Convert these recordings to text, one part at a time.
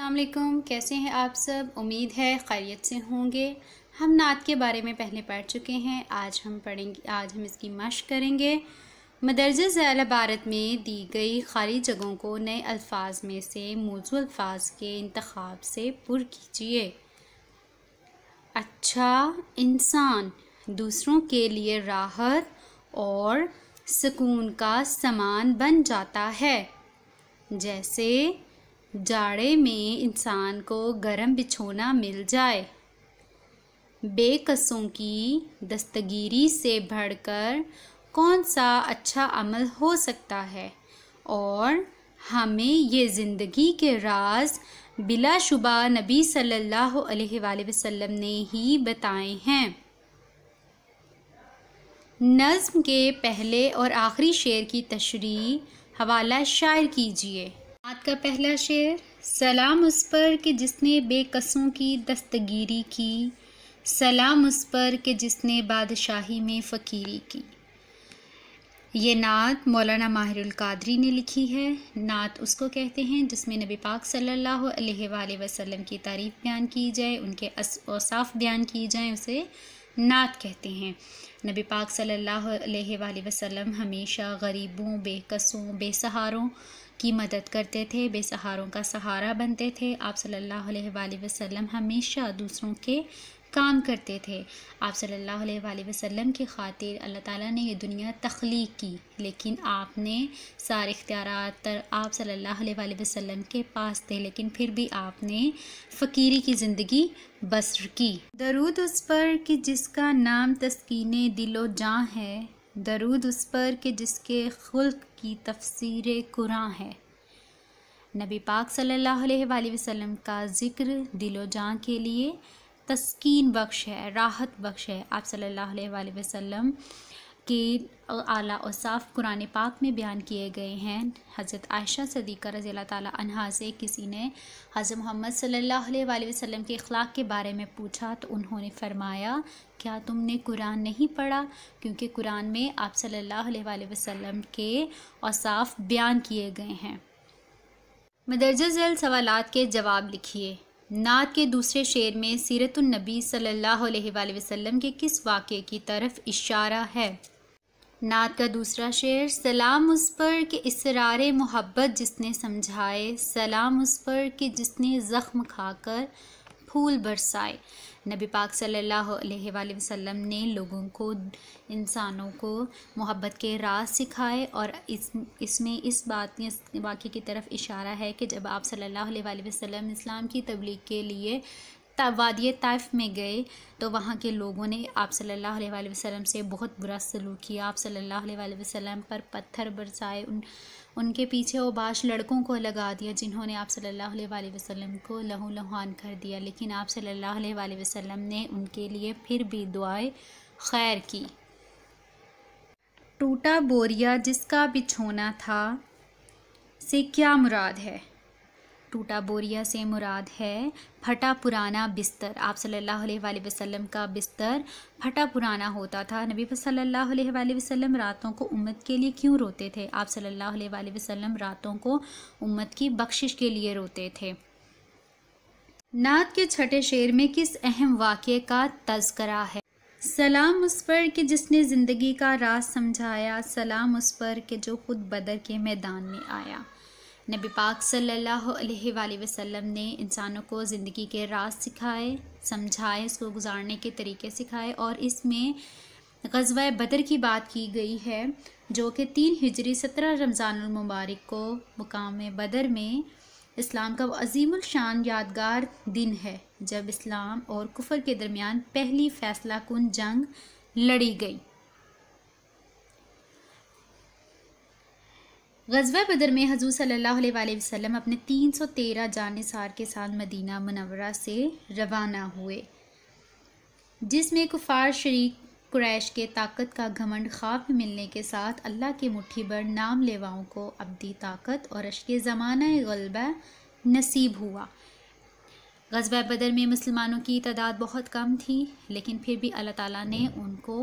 अल्लाम कैसे हैं आप सब उम्मीद है खैरियत से होंगे हम नात के बारे में पहले पढ़ चुके हैं आज हम पढ़ेंगे आज हम इसकी मश्क करेंगे मदरज ज़ैल भारत में दी गई खाली जगहों को नए अल्फाज में से मौजू अल्फाज के इंतखब से पुर कीजिए अच्छा इंसान दूसरों के लिए राहत और सुकून का सामान बन जाता है जैसे जाड़े में इंसान को गर्म बिछोना मिल जाए बेकसों की दस्तगीरी से भरकर कौन सा अच्छा अमल हो सकता है और हमें ये ज़िंदगी के राज बिलाशुबा नबी सल्लल्लाहु अलैहि वसल्लम ने ही बताए हैं नज़म के पहले और आखिरी शेर की तशरी हवाला शायर कीजिए आज का पहला शेर सलाम उस पर कि जिसने बेकसों की दस्तगीरी की सलाम उस पर कि जिसने बादशाही में फ़कीरी की ये नात मौलाना माहिरुल कादरी ने लिखी है नात उसको कहते हैं जिसमें नबी पाक सल्लल्लाहु अलैहि वसल्लम की तारीफ़ बयान की जाए उनके औसाफ बयान किए जाए उसे नात कहते हैं नबी पाक सल्लल्लाहु अलैहि वसल्लम हमेशा गरीबों बेकसों बेसहारों की मदद करते थे बेसहारों का सहारा बनते थे आप सल्लल्लाहु अलैहि वसल्लम हमेशा दूसरों के काम करते थे आप सल्लल्लाहु अलैहि वसल्लम की खातिर अल्लाह ताला ने ये दुनिया तख्लीक की लेकिन आपने सारे इख्तियार आप सल्लल्लाहु अलैहि वसल्लम के पास थे लेकिन फिर भी आपने फ़कीरी की ज़िंदगी बसर की दरूद उस पर कि जिसका नाम तस्कीन दिलो जाँ है दरूद उस पर कि जिसके खुल्क की तफसीर कुरान है नबी पाक सल्लल्लाहु अलैहि वसल्लम का ज़िक्र दिलो जान के लिए तस्कीन बख्श है राहत बख्श है आप सल्लल्लाहु अलैहि वसल्लम के आला और साफ कुरान पाक में बयान किए गए हैं हज़रत आयशा सदीक़ा रज़ी तहा से किसी ने हज़र मोहम्मद सल्ला वसम के अखलाक के बारे में पूछा तो उन्होंने फ़रमाया क्या तुमने कुरान नहीं पढ़ा क्योंकि कुरान में आप सल्ला वसम के औसाफ बयान किए गए हैं मदरजा जैल सवाल के जवाब लिखिए नात के दूसरे शेर में सीरतुलनबी सल्ला वसम के किस वाक़े की तरफ इशारा है नात तो का दूसरा शेर सलाम उस पर कि इसरार मोहब्बत जिसने समझाए सलाम उस पर कि जिसने ज़ख्म खाकर फूल बरसाए नबी पाक सल्लल्लाहु अलैहि वसल्लम ने लोगों को इंसानों को मोहब्बत के राज सिखाए और इस इसमें इस बात इस वाक्य की तरफ इशारा है कि जब आप सल्लल्लाहु अलैहि वसल्लम इस्लाम की तबलीग के लिए तब वादी ताइफ में गए तो वहाँ के लोगों ने आप सल्लल्लाहु अलैहि वसल्लम से बहुत बुरा सलूक किया आप सल्लल्लाहु अलैहि वसल्लम पर पत्थर बरसाए उन उनके पीछे बाश लड़कों को लगा दिया जिन्होंने आप सल्लल्लाहु अलैहि वसल्लम को लहू लुहान कर दिया लेकिन आप सल्लल्लाहु अलैहि वसल्लम ने उनके लिए फिर भी दुआएं खैर की टूटा बोरिया जिसका बिछोना था से क्या मुराद है टूटा बोरिया से मुराद है फटा पुराना बिस्तर आप सल्लल्लाहु अलैहि वसल्लम का बिस्तर फटा पुराना होता था नबी सल्लल्लाहु अलैहि वसल्लम रातों को उम्मत के लिए क्यों रोते थे आप सल्लल्लाहु अलैहि वसल्लम रातों को उम्मत की बख्शिश के लिए रोते थे नात के छठे शेर में किस अहम वाक्य का तस्करा है सलाम उस पर कि जिसने ज़िंदगी का राज समझाया सलाम उस पर कि जो खुद बदर के मैदान में आया नबी पाक सल्लल्लाहु अलैहि वसल्लम ने इंसानों को ज़िंदगी के राज सिखाए समझाए उसको गुजारने के तरीके सिखाए और इसमें गजवा बदर की बात की गई है जो कि तीन हिजरी सत्रह रमज़ानमबारक को मुकाम बदर में इस्लाम का अजीमशान यादगार दिन है जब इस्लाम और कुफर के दरमियान पहली फ़ैसला कन जंग लड़ी गई गजवा बदर में हजू अपने तीन सौ तेरह जान सार के साथ मदीना मनवरा से रवाना हुए जिसमें कुफार शरीक क्रैश के ताकत का घमंड खाफ मिलने के साथ अल्लाह के मुठ्ठी भर नाम लेवाओं को अब्दी ताकत और अशक ज़माना गलबा नसीब हुआ गजबा बदर में मुसलमानों की तादाद बहुत कम थी लेकिन फिर भी अल्लाह ताला ने उनको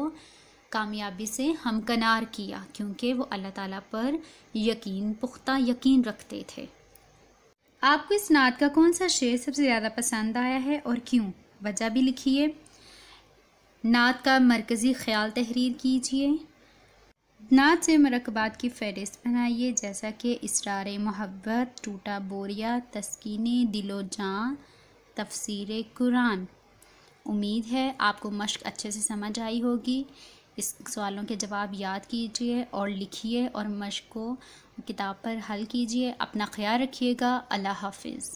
कामयाबी से हमकनार किया क्योंकि वो अल्लाह ताला पर यकीन पुख्ता यकीन रखते थे आपको इस नात का कौन सा शेर सबसे ज़्यादा पसंद आया है और क्यों वजह भी लिखिए नात का मरकज़ी ख्याल तहरीर कीजिए नात से मरकबात की फहरिस्त बनाइए जैसा कि इसरार मोहब्बत टूटा बोरिया तस्किन दिलो जान तफसर कुरान उम्मीद है आपको मश्क अच्छे से समझ आई होगी इस सवालों के जवाब याद कीजिए और लिखिए और मश को किताब पर हल कीजिए अपना ख्याल रखिएगा अल्लाह हाफिज़